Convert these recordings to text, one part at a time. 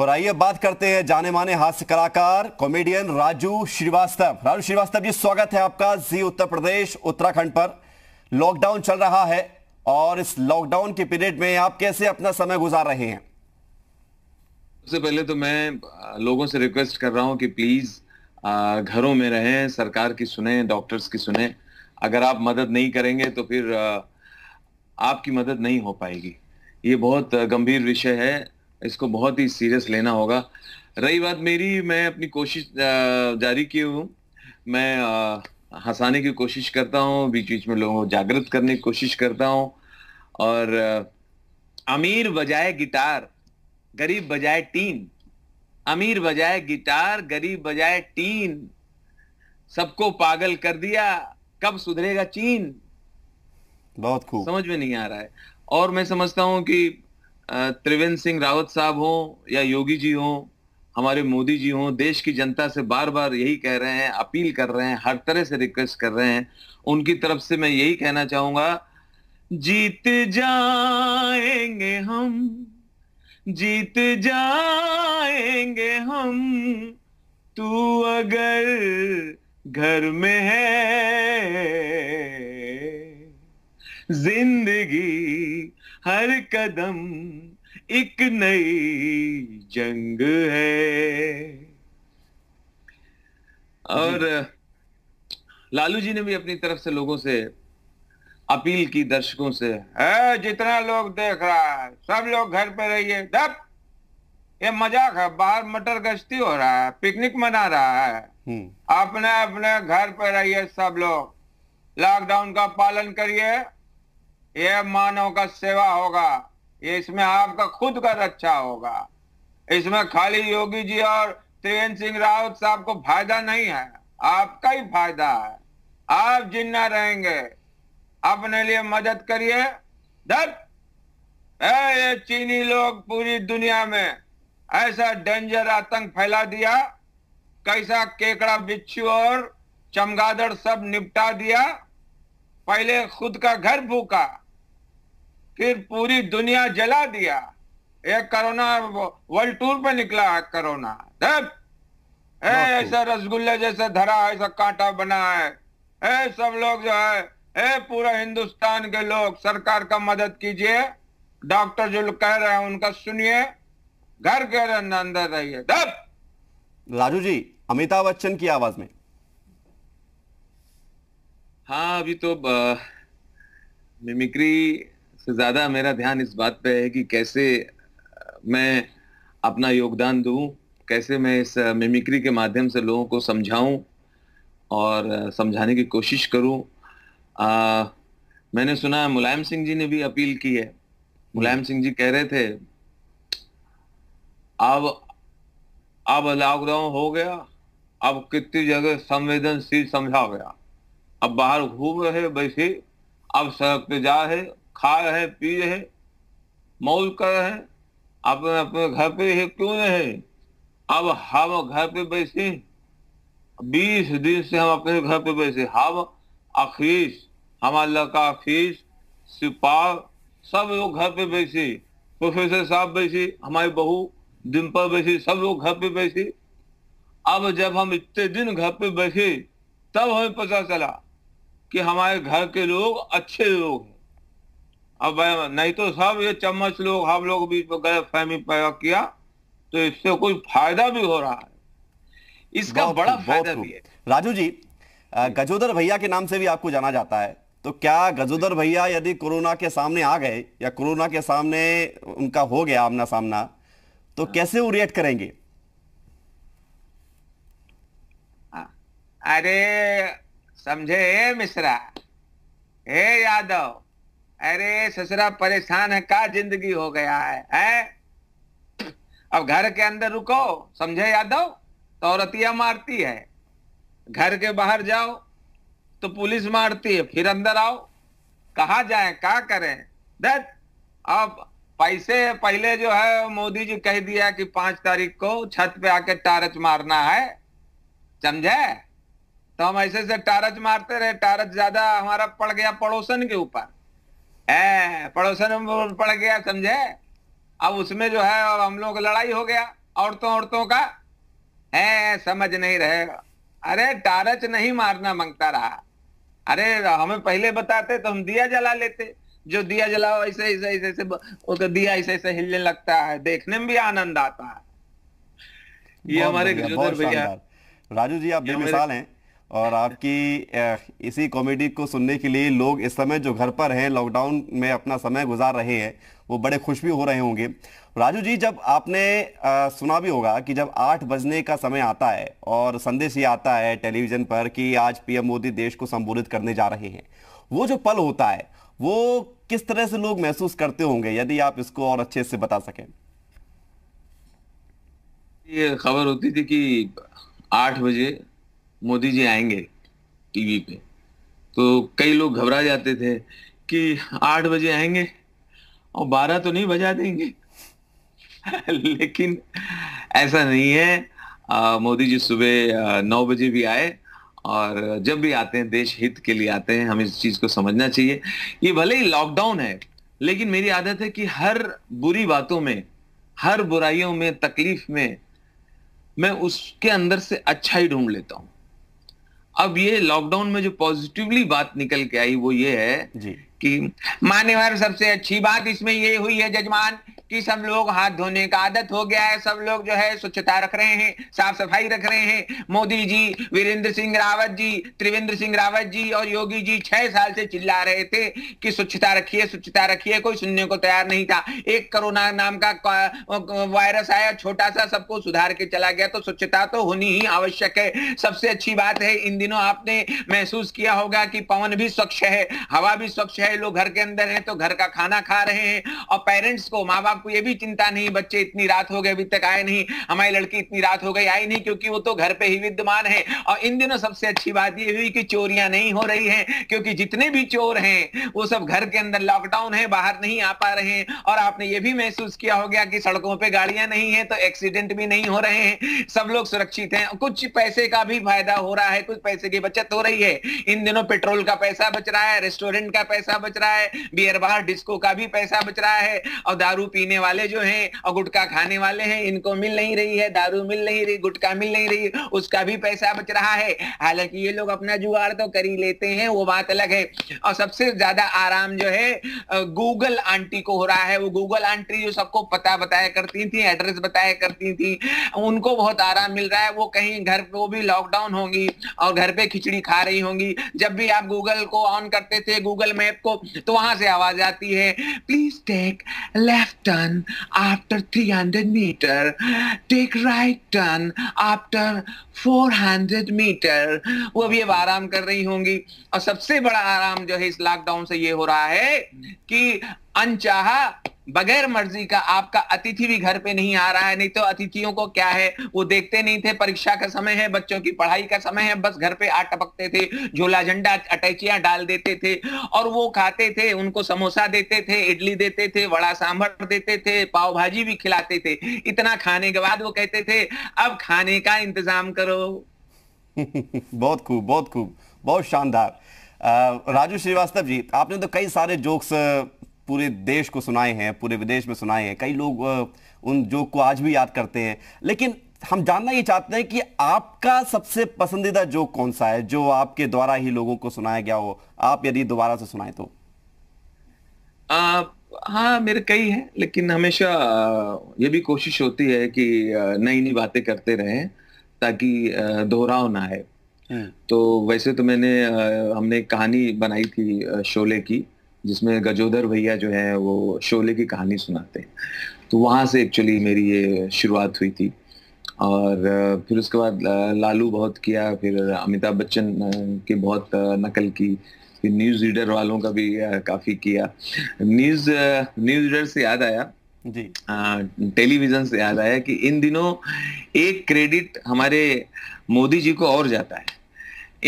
और आइए बात करते हैं जाने माने हास्य कलाकार कॉमेडियन राजू श्रीवास्तव राजू श्रीवास्तव जी स्वागत है आपका जी उत्तर प्रदेश उत्तराखंड पर लॉकडाउन चल रहा है और इस लॉकडाउन के पीरियड में आप कैसे अपना समय गुजार रहे हैं सबसे पहले तो मैं लोगों से रिक्वेस्ट कर रहा हूं कि प्लीज घरों में रहें सरकार की सुने डॉक्टर्स की सुने अगर आप मदद नहीं करेंगे तो फिर आपकी मदद नहीं हो पाएगी ये बहुत गंभीर विषय है इसको बहुत ही सीरियस लेना होगा रही बात मेरी मैं अपनी कोशिश जारी की हूँ मैं हंसाने की कोशिश करता हूँ बीच बीच में लोगों को जागृत करने की कोशिश करता हूँ और अमीर बजाए गिटार गरीब बजाए टीन अमीर बजाए गिटार गरीब बजाए टीन सबको पागल कर दिया कब सुधरेगा चीन बहुत खूब समझ में नहीं आ रहा है और मैं समझता हूँ कि त्रिवेंद्र सिंह रावत साहब हो या योगी जी हो हमारे मोदी जी हो देश की जनता से बार बार यही कह रहे हैं अपील कर रहे हैं हर तरह से रिक्वेस्ट कर रहे हैं उनकी तरफ से मैं यही कहना चाहूंगा जीत जाएंगे हम जीत जाएंगे हम तू अगर घर में है जिंदगी हर कदम एक नई जंग है और लालू जी ने भी अपनी तरफ से लोगों से अपील की दर्शकों से है जितना लोग देख रहा है सब लोग घर पे रहिए दब ये मजाक है बाहर मटर गश्ती हो रहा है पिकनिक मना रहा है हम्म। अपने अपने घर पे रहिए सब लोग लॉकडाउन का पालन करिए ये मानव का सेवा होगा ये इसमें आपका खुद का रक्षा होगा इसमें खाली योगी जी और त्रिवेंद्र सिंह रावत साहब को फायदा नहीं है आपका ही फायदा है आप जिन्ना रहेंगे अपने लिए मदद करिए ये चीनी लोग पूरी दुनिया में ऐसा डेंजर आतंक फैला दिया कैसा केकड़ा बिच्छू और चमगादड़ सब निपटा दिया पहले खुद का घर फूका फिर पूरी दुनिया जला दिया एक कोरोना वर्ल्ड टूर पे निकला कोरोना ऐसा रसगुल्ले जैसे धरा है ऐसा कांटा बना है ए, सब लोग जो है ए, पूरा हिंदुस्तान के लोग सरकार का मदद कीजिए डॉक्टर जो कह रहे हैं उनका सुनिए घर के अंदर रहिए राजू जी अमिताभ बच्चन की आवाज में हाँ अभी तो मिमिक्री से ज़्यादा मेरा ध्यान इस बात पे है कि कैसे मैं अपना योगदान दू कैसे मैं इस मिमिक्री के माध्यम से लोगों को समझाऊं और समझाने की कोशिश करूं आ, मैंने सुना है मुलायम सिंह जी ने भी अपील की है मुलायम सिंह जी कह रहे थे अब अब लॉकडाउन हो गया अब कितनी जगह संवेदनशील समझा गया अब बाहर घूम रहे बैठे अब सड़क पे जा रहे खा रहे पी रहे मौज कर रहे अपने अपने घर पे है क्यों रहे अब हम घर पे बैठे बीस दिन से हम अपने घर पे बैठे हम अखीस हमारा लड़का अखीस सिपाह सब लोग घर पे बैठे प्रोफेसर साहब बैठे हमारी बहू डिम्पल बैठे सब लोग घर पे बैठे अब जब हम इतने दिन घर पे बैठे तब हमें पता चला कि हमारे घर के लोग अच्छे लोग हैं अब नहीं तो सब ये चम्मच लोग हम लोग बीच में तो गलत फहमी पैदा किया तो इससे कोई फायदा भी हो रहा है इसका बड़ा फायदा भी है राजू जी गजोदर भैया के नाम से भी आपको जाना जाता है तो क्या गजोदर भैया यदि कोरोना के सामने आ गए या कोरोना के सामने उनका हो गया आमना सामना तो हाँ। कैसे वो रिएक्ट करेंगे हाँ। अरे समझे ए मिश्रा हे यादव अरे ससुरा परेशान है का जिंदगी हो गया है, है अब घर के अंदर रुको समझे यादव तो औरतिया मारती है घर के बाहर जाओ तो पुलिस मारती है फिर अंदर आओ कहा जाए क्या करें दत अब पैसे पहले जो है मोदी जी कह दिया कि पांच तारीख को छत पे आके टारच मारना है समझे तो हम ऐसे से टारच मारते रहे टारच ज्यादा हमारा पड़ गया पड़ोसन के ऊपर है पड़ोसन पड़ गया समझे अब उसमें जो है अब हम लोग लड़ाई हो गया औरतों औरतों का है समझ नहीं रहे अरे टारच नहीं मारना मांगता रहा अरे हमें पहले बताते तो हम दिया जला लेते जो दिया जलाओ ऐसे ऐसे ऐसे ऐसे उसका तो दिया ऐसे ऐसे हिलने लगता है देखने में भी आनंद आता है ये हमारे भैया राजू जी आप बेमिसाल हैं और आपकी इसी कॉमेडी को सुनने के लिए लोग इस समय जो घर पर हैं लॉकडाउन में अपना समय गुजार रहे हैं वो बड़े खुश भी हो रहे होंगे राजू जी जब आपने आ, सुना भी होगा कि जब आठ बजने का समय आता है और संदेश ये आता है टेलीविजन पर कि आज पीएम मोदी देश को संबोधित करने जा रहे हैं वो जो पल होता है वो किस तरह से लोग महसूस करते होंगे यदि आप इसको और अच्छे से बता सकें ये खबर होती थी कि आठ बजे मोदी जी आएंगे टीवी पे तो कई लोग घबरा जाते थे कि आठ बजे आएंगे और बारह तो नहीं बजा देंगे लेकिन ऐसा नहीं है मोदी जी सुबह नौ बजे भी आए और जब भी आते हैं देश हित के लिए आते हैं हमें इस चीज को समझना चाहिए ये भले ही लॉकडाउन है लेकिन मेरी आदत है कि हर बुरी बातों में हर बुराइयों में तकलीफ में मैं उसके अंदर से अच्छा ही ढूंढ लेता हूँ अब ये लॉकडाउन में जो पॉजिटिवली बात निकल के आई वो ये है जी कि मान्यवर सबसे अच्छी बात इसमें ये हुई है जजमान कि सब लोग हाथ धोने का आदत हो गया है सब लोग जो है स्वच्छता रख रहे हैं साफ सफाई रख रहे हैं मोदी जी वीरेंद्र सिंह रावत जी त्रिवेंद्र सिंह रावत जी और योगी जी छह साल से चिल्ला रहे थे कि स्वच्छता रखिए स्वच्छता रखिए कोई सुनने को तैयार नहीं था एक कोरोना नाम का वायरस आया छोटा सा सबको सुधार के चला गया तो स्वच्छता तो होनी ही आवश्यक है सबसे अच्छी बात है इन दिनों आपने महसूस किया होगा कि पवन भी स्वच्छ है हवा भी स्वच्छ है लोग घर के अंदर है तो घर का खाना खा रहे हैं और पेरेंट्स को माँ बाप आपको ये भी चिंता नहीं बच्चे इतनी रात हो गए अभी तक आए नहीं हमारी लड़की इतनी रात हो गई आई नहीं क्योंकि वो तो घर पे ही विद्यमान है और इन दिनों सबसे अच्छी बात ये हुई कि चोरियां नहीं हो रही है क्योंकि जितने भी चोर हैं वो सब घर के अंदर लॉकडाउन है बाहर नहीं आ पा रहे हैं और आपने ये भी महसूस किया हो गया कि सड़कों पर गाड़ियां नहीं है तो एक्सीडेंट भी नहीं हो रहे हैं सब लोग सुरक्षित हैं कुछ पैसे का भी फायदा हो रहा है कुछ पैसे की बचत हो रही है इन दिनों पेट्रोल का पैसा बच रहा है रेस्टोरेंट का पैसा बच रहा है बियर बार डिस्को का भी पैसा बच रहा है और दारू पीने पीने वाले जो हैं और गुटखा खाने वाले हैं इनको मिल नहीं रही है दारू मिल नहीं रही गुटखा मिल नहीं रही उसका भी पैसा बच रहा है हालांकि ये लोग अपना जुगाड़ तो कर ही लेते हैं वो बात अलग है और सबसे ज्यादा आराम जो है गूगल आंटी को हो रहा है वो गूगल आंटी जो सबको पता बताया करती थी एड्रेस बताया करती थी उनको बहुत आराम मिल रहा है वो कहीं घर वो भी लॉकडाउन होंगी और घर पे खिचड़ी खा रही होंगी जब भी आप गूगल को ऑन करते थे गूगल मैप को तो वहां से आवाज आती है please take left turn after 300 meter. Take right turn after 400 meter. वो अभी अब आराम कर रही होंगी और सबसे बड़ा आराम जो है इस लॉकडाउन से ये हो रहा है कि अनचाहा बगैर मर्जी का आपका अतिथि भी घर पे नहीं आ रहा है नहीं तो अतिथियों को क्या है वो देखते नहीं थे परीक्षा का समय है बच्चों की पढ़ाई का समय है बस घर पे आ टपकते थे झोला झंडा अटैचियां डाल देते थे और वो खाते थे उनको समोसा देते थे इडली देते थे वड़ा सांभर देते थे पाव भाजी भी खिलाते थे इतना खाने के बाद वो कहते थे अब खाने का इंतजाम करो बहुत खूब बहुत खूब बहुत शानदार राजू श्रीवास्तव जी आपने तो कई सारे जोक्स पूरे देश को सुनाए हैं पूरे विदेश में सुनाए हैं कई लोग उन जोक को आज भी याद करते हैं लेकिन हम जानना ये चाहते हैं कि आपका सबसे पसंदीदा जोक कौन सा है जो आपके द्वारा ही लोगों को सुनाया गया हो आप यदि दोबारा से सुनाए तो हाँ मेरे कई हैं लेकिन हमेशा ये भी कोशिश होती है कि नई नई बातें करते रहें ताकि दोहराव ना आए हम्म। तो वैसे तो मैंने हमने कहानी बनाई थी शोले की जिसमें गजोदर भैया जो है वो शोले की कहानी सुनाते हैं तो वहाँ से एक्चुअली मेरी ये शुरुआत हुई थी और फिर उसके बाद लालू बहुत किया फिर अमिताभ बच्चन की बहुत नकल की फिर न्यूज़ रीडर वालों का भी काफ़ी किया न्यूज़ न्यूज़ रीडर से याद आया टेलीविजन से याद आया कि इन दिनों एक क्रेडिट हमारे मोदी जी को और जाता है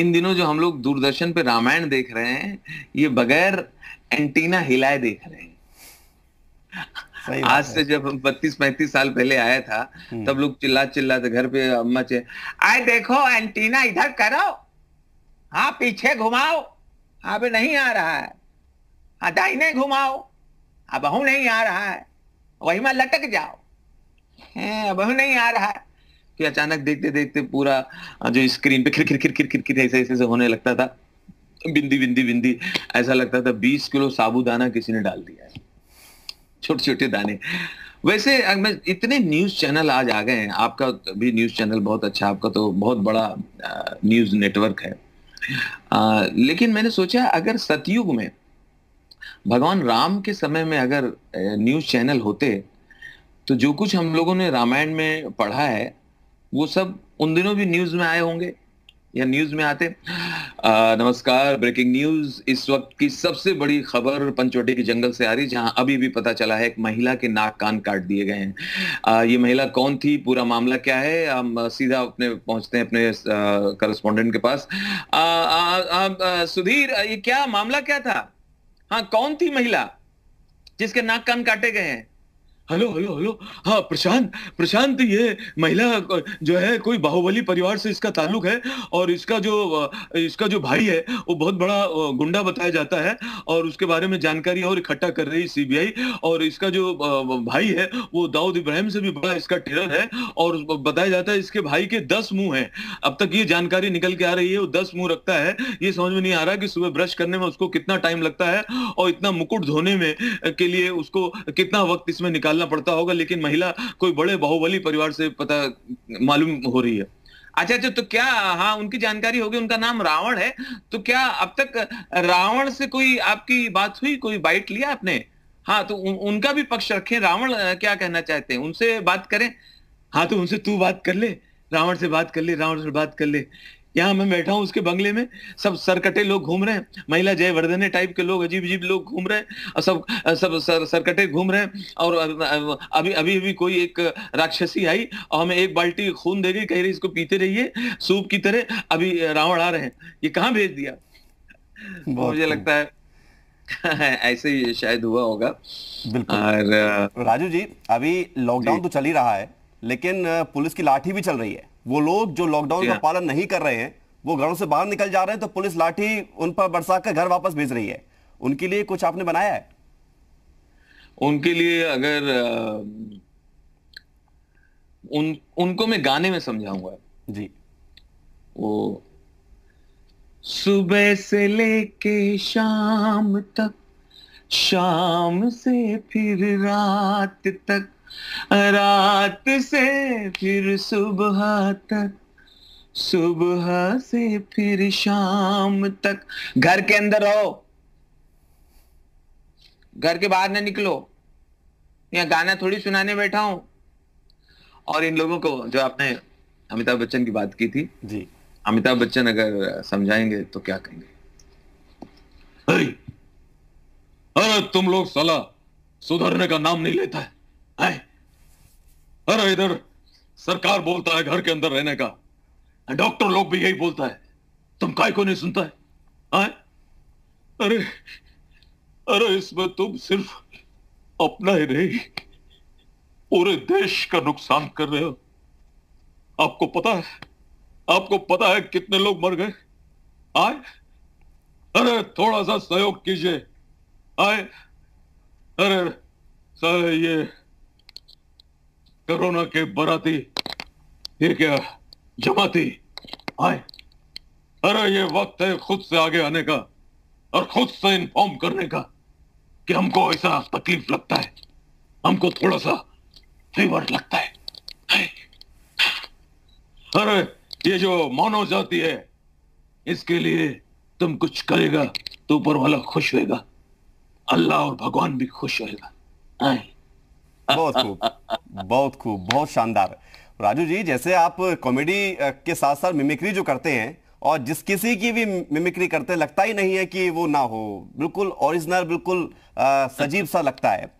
इन दिनों जो हम लोग दूरदर्शन पे रामायण देख रहे हैं ये बगैर एंटीना हिलाए देख रहे हैं आज से जब हम बत्तीस पैंतीस साल पहले आया था हम्म। तब लोग चिल्ला चिल्ला घर पे अम्मा चे आए देखो एंटीना इधर करो हाँ पीछे घुमाओ अब नहीं आ रहा है हाँ दाहिने घुमाओ अब बहु नहीं आ रहा है वही में लटक जाओ बहु नहीं आ रहा है कि अचानक देखते देखते पूरा जो स्क्रीन पे खिर खिर खिर खिर खिर खिर ऐसे ऐसे होने लगता था बिंदी बिंदी बिंदी ऐसा लगता था बीस किलो साबुदाना किसी ने डाल दिया है छोटे छोटे दाने वैसे मैं इतने न्यूज चैनल आज आ गए हैं आपका भी न्यूज चैनल बहुत अच्छा आपका तो बहुत बड़ा न्यूज नेटवर्क है आ, लेकिन मैंने सोचा अगर सतयुग में भगवान राम के समय में अगर न्यूज चैनल होते तो जो कुछ हम लोगों ने रामायण में पढ़ा है वो सब उन दिनों भी न्यूज में आए होंगे या न्यूज में आते नमस्कार ब्रेकिंग न्यूज इस वक्त की सबसे बड़ी खबर पंचोटी के जंगल से आ रही जहां अभी भी पता चला है एक महिला के नाक कान काट दिए गए हैं आ, ये महिला कौन थी पूरा मामला क्या है हम सीधा अपने पहुंचते हैं अपने करस्पोंडेंट के पास आ, आ, आ, आ, सुधीर ये क्या मामला क्या था हाँ कौन थी महिला जिसके नाक कान काटे गए हैं हेलो हेलो हेलो हाँ प्रशांत प्रशांत ये महिला जो है कोई बाहुबली परिवार से इसका ताल्लुक है और इसका जो इसका जो भाई है वो बहुत बड़ा गुंडा बताया जाता है और उसके बारे में जानकारी और इकट्ठा कर रही सीबीआई और इसका जो भाई है वो दाऊद इब्राहिम से भी बड़ा इसका टेरर है और बताया जाता है इसके भाई के दस मुंह है अब तक ये जानकारी निकल के आ रही है वो दस मुंह रखता है ये समझ में नहीं आ रहा कि सुबह ब्रश करने में उसको कितना टाइम लगता है और इतना मुकुट धोने में के लिए उसको कितना वक्त इसमें निकाल निकालना पड़ता होगा लेकिन महिला कोई बड़े बाहुबली परिवार से पता मालूम हो रही है अच्छा अच्छा तो क्या हाँ उनकी जानकारी होगी उनका नाम रावण है तो क्या अब तक रावण से कोई आपकी बात हुई कोई बाइट लिया आपने हाँ तो उ, उनका भी पक्ष रखें रावण क्या कहना चाहते हैं उनसे बात करें हाँ तो उनसे तू बात कर ले रावण से बात कर ले रावण से बात कर ले यहाँ मैं बैठा हूँ उसके बंगले में सब सरकटे लोग घूम रहे हैं महिला जयवर्धने टाइप के लोग अजीब अजीब लोग घूम रहे हैं और सब सब सर, सरकटे घूम रहे हैं और अभी अभी अभी कोई एक राक्षसी आई और हमें एक बाल्टी खून दे गई कह रही इसको पीते रहिए सूप की तरह अभी रावण आ रहे हैं ये कहाँ भेज दिया मुझे लगता है ऐसे ही शायद हुआ होगा और राजू जी अभी लॉकडाउन तो चल ही रहा है लेकिन पुलिस की लाठी भी चल रही है वो लोग जो लॉकडाउन का पालन नहीं कर रहे हैं वो घरों से बाहर निकल जा रहे हैं तो पुलिस लाठी उन पर बरसा कर घर वापस भेज रही है उनके लिए कुछ आपने बनाया है उनके लिए अगर उन उनको मैं गाने में समझाऊंगा जी वो सुबह से लेके शाम तक शाम से फिर रात तक रात से फिर सुबह तक सुबह से फिर शाम तक घर के अंदर रहो घर के बाहर ना निकलो या गाना थोड़ी सुनाने बैठा हूं और इन लोगों को जो आपने अमिताभ बच्चन की बात की थी जी अमिताभ बच्चन अगर समझाएंगे तो क्या कहेंगे अरे तुम लोग सलाह सुधरने का नाम नहीं लेता है आए अरे इधर सरकार बोलता है घर के अंदर रहने का डॉक्टर लोग भी यही बोलता है तुम काय को नहीं सुनता है आए अरे अरे इसमें तुम सिर्फ अपना ही नहीं पूरे देश का नुकसान कर रहे हो आपको पता है आपको पता है कितने लोग मर गए आए अरे थोड़ा सा सहयोग कीजिए आए अरे सर ये कोरोना के बराती ये क्या जमाती आए अरे ये वक्त है खुद से आगे आने का और खुद से इन्फॉर्म करने का कि हमको ऐसा तकलीफ लगता है हमको थोड़ा सा फीवर लगता है अरे ये जो मानव जाति है इसके लिए तुम कुछ करेगा तो ऊपर वाला खुश होएगा अल्लाह और भगवान भी खुश होएगा आए बहुत खूब बहुत खूब बहुत शानदार राजू जी जैसे आप कॉमेडी के साथ साथ मिमिक्री जो करते हैं और जिस किसी की भी मिमिक्री करते लगता ही नहीं है कि वो ना हो बिल्कुल ओरिजिनल बिल्कुल सजीव सा लगता है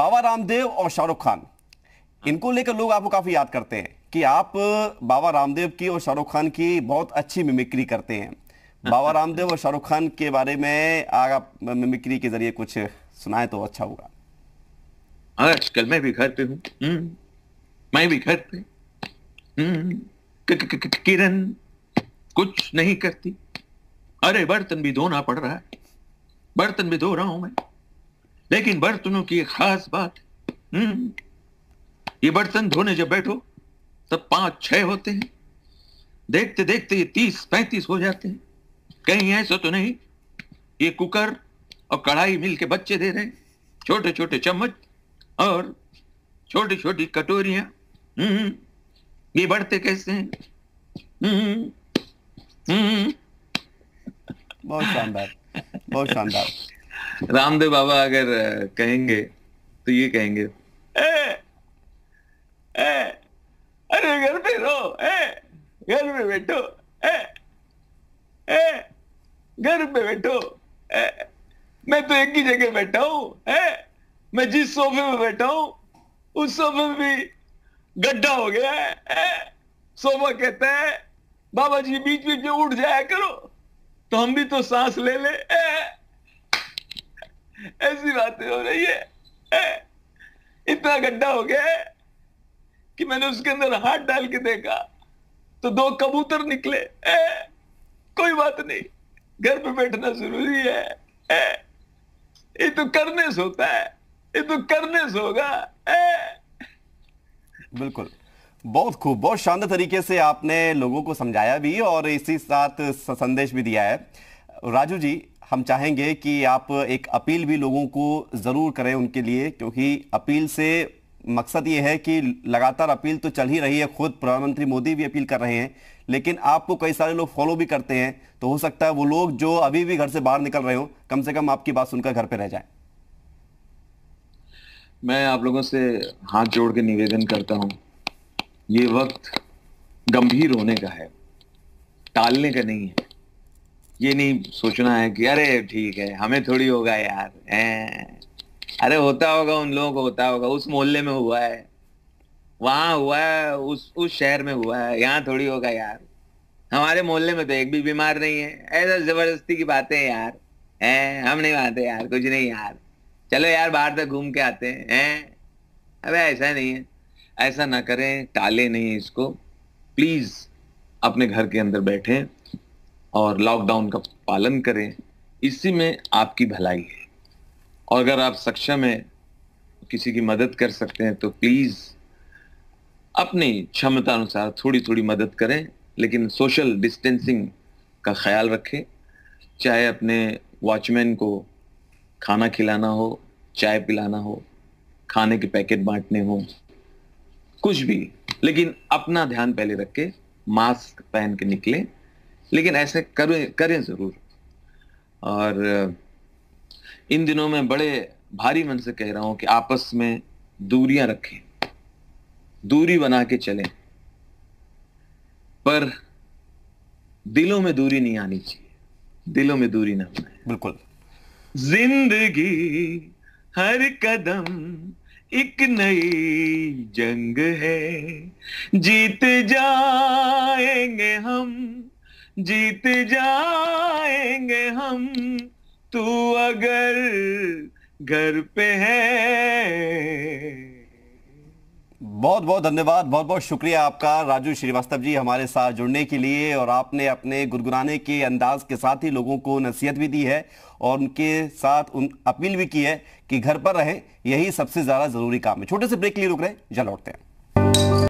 बाबा रामदेव और शाहरुख खान इनको लेकर लोग आपको काफी याद करते हैं कि आप बाबा रामदेव की और शाहरुख खान की बहुत अच्छी मिमिक्री करते हैं बाबा रामदेव और शाहरुख खान के बारे में आप मिमिक्री के जरिए कुछ सुनाए तो अच्छा होगा आजकल मैं भी घर पे हूँ हम्म। मैं भी घर पे हम्म। किरण कुछ नहीं करती अरे बर्तन भी धोना पड़ रहा है बर्तन भी धो रहा हूं मैं लेकिन बर्तनों की एक खास बात हम्म। ये बर्तन धोने जब बैठो तब पांच छह होते हैं देखते देखते ये तीस पैंतीस हो जाते हैं कहीं ऐसा तो नहीं ये कुकर और कढ़ाई मिल के बच्चे दे रहे हैं छोटे छोटे चम्मच और छोटी छोटी कटोरियां ये हम्म, बढ़ते कैसे हैं हम्म, हम्म। बहुत शानदार बहुत शानदार रामदेव बाबा अगर कहेंगे तो ये कहेंगे ए, ए, अरे घर पे रहो घर पे बैठो घर पे बैठो मैं तो एक ही जगह बैठा हूं मैं जिस सोफे में बैठा हूं उस सोफे में भी गड्ढा हो गया है सोफा कहता है बाबा जी बीच बीच में उठ जाया करो तो हम भी तो सांस ले ले ऐसी बातें हो रही है इतना गड्ढा हो गया कि मैंने उसके अंदर हाथ डाल के देखा तो दो कबूतर निकले ए, कोई बात नहीं घर पे बैठना जरूरी है ए, ये तो करने से होता है ये तो करने से होगा बिल्कुल बहुत खूब बहुत शानदार तरीके से आपने लोगों को समझाया भी और इसी साथ संदेश भी दिया है राजू जी हम चाहेंगे कि आप एक अपील भी लोगों को ज़रूर करें उनके लिए क्योंकि अपील से मकसद ये है कि लगातार अपील तो चल ही रही है खुद प्रधानमंत्री मोदी भी अपील कर रहे हैं लेकिन आपको कई सारे लोग फॉलो भी करते हैं तो हो सकता है वो लोग जो अभी भी घर से बाहर निकल रहे हो कम से कम आपकी बात सुनकर घर पर रह जाएं मैं आप लोगों से हाथ जोड़ के निवेदन करता हूं ये वक्त गंभीर होने का है टालने का नहीं है ये नहीं सोचना है कि अरे ठीक है हमें थोड़ी होगा यार है अरे होता होगा उन लोगों को होता होगा उस मोहल्ले में हुआ है वहां हुआ है उस उस शहर में हुआ है यहाँ थोड़ी होगा यार हमारे मोहल्ले में तो एक भी बीमार नहीं है ऐसा जबरदस्ती की बातें यार है हम नहीं मानते यार कुछ नहीं यार चलो यार बाहर तक घूम के आते हैं हैं अबे ऐसा नहीं है ऐसा ना करें टाले नहीं इसको प्लीज अपने घर के अंदर बैठे और लॉकडाउन का पालन करें इसी में आपकी भलाई है और अगर आप सक्षम है किसी की मदद कर सकते हैं तो प्लीज अपनी क्षमता अनुसार थोड़ी थोड़ी मदद करें लेकिन सोशल डिस्टेंसिंग का ख्याल रखें चाहे अपने वॉचमैन को खाना खिलाना हो चाय पिलाना हो खाने के पैकेट बांटने हो कुछ भी लेकिन अपना ध्यान पहले रख के मास्क पहन के निकले लेकिन ऐसे करें करें जरूर और इन दिनों में बड़े भारी मन से कह रहा हूं कि आपस में दूरियां रखें दूरी बना के चलें पर दिलों में दूरी नहीं आनी चाहिए दिलों में दूरी ना बनाए बिल्कुल जिंदगी हर कदम एक नई जंग है जीत जाएंगे हम जीत जाएंगे हम तू अगर घर पे है बहुत बहुत धन्यवाद बहुत बहुत शुक्रिया आपका राजू श्रीवास्तव जी हमारे साथ जुड़ने के लिए और आपने अपने गुनगुनाने के अंदाज के साथ ही लोगों को नसीहत भी दी है और उनके साथ उन अपील भी की है कि घर पर रहें यही सबसे ज़्यादा ज़रूरी काम है छोटे से ब्रेक के लिए रुक रहे हैं जल लौटते हैं